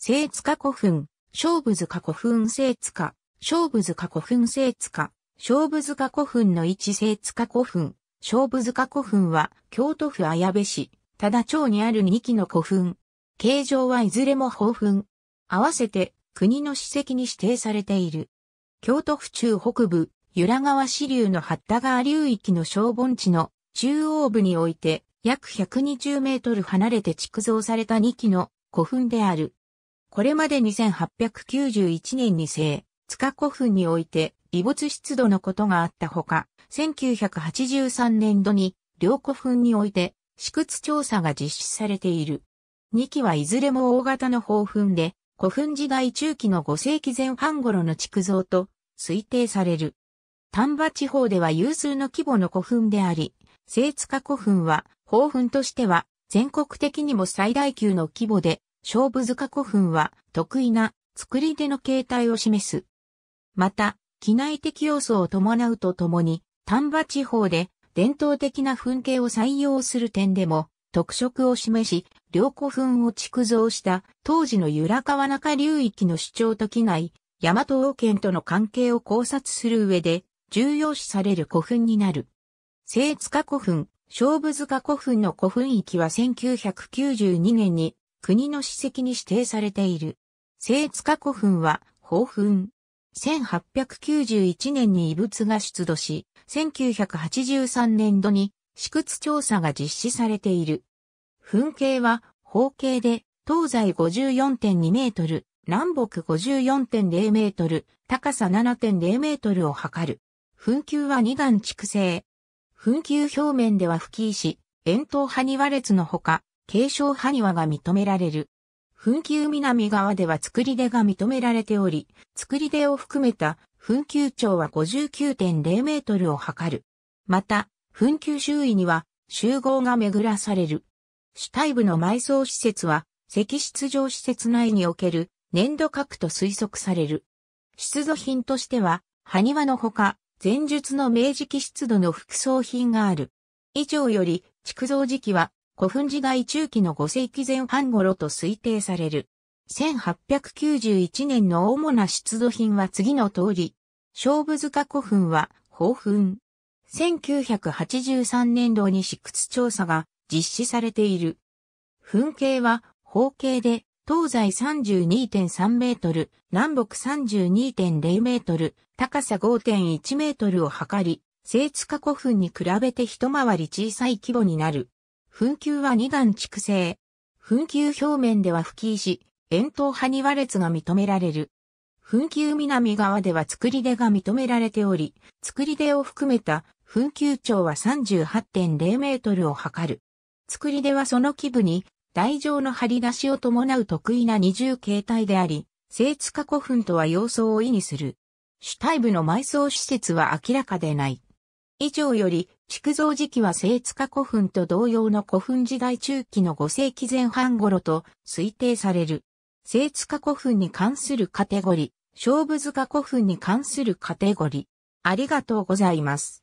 聖塚古墳、勝負塚古墳聖塚、勝負塚古墳聖塚、勝負塚古墳の一聖塚古墳、勝負塚古墳は京都府綾部市、多田町にある2基の古墳。形状はいずれも宝墳。合わせて国の史跡に指定されている。京都府中北部、由良川支流の八田川流域の小盆地の中央部において約120メートル離れて築造された2基の古墳である。これまで2891年に生、塚古墳において、遺没出土のことがあったほか、1983年度に、両古墳において、私屈調査が実施されている。2期はいずれも大型の宝墳で、古墳時代中期の5世紀前半頃の築造と推定される。丹波地方では有数の規模の古墳であり、聖塚古墳は、宝墳としては全国的にも最大級の規模で、勝負塚古墳は得意な作り手の形態を示す。また、機内的要素を伴うとともに、丹波地方で伝統的な墳形を採用する点でも特色を示し、両古墳を築造した当時の由良川中流域の主張と機内、大和王権との関係を考察する上で重要視される古墳になる。聖塚古墳、勝負塚古墳の古墳域は1992年に国の史跡に指定されている。聖塚古墳は、宝墳。1891年に遺物が出土し、1983年度に、試屈調査が実施されている。墳形は、方径で、東西54.2メートル、南北54.0メートル、高さ7.0メートルを測る。墳丘は2段築成。墳丘表面では吹き石、円筒埴輪列のほか、継承埴輪が認められる。墳丘南側では作り出が認められており、作り出を含めた墳丘長は59.0メートルを測る。また、墳丘周囲には集合が巡らされる。主体部の埋葬施設は、石室上施設内における粘土核と推測される。出土品としては、埴輪のほか、前述の明治期出土の副葬品がある。以上より、築造時期は古墳時代中期の5世紀前半頃と推定される。1891年の主な出土品は次の通り、勝負塚古墳は、宝墳。1983年度に試掘調査が実施されている。墳形は、方形で、東西32.3メートル、南北32.0メートル、高さ5.1メートルを測り、聖塚古墳に比べて一回り小さい規模になる。墳丘は2段蓄成。墳丘表面では吹き石、円筒派に和列が認められる。墳丘南側では作り出が認められており、作り出を含めた墳丘長は38.0メートルを測る。作り出はその基部に台上の張り出しを伴う得意な二重形態であり、聖塚古墳とは様相を意にする。主体部の埋葬施設は明らかでない。以上より、築造時期は聖塚古墳と同様の古墳時代中期の5世紀前半頃と推定される。聖塚古墳に関するカテゴリ、勝負塚古墳に関するカテゴリ。ありがとうございます。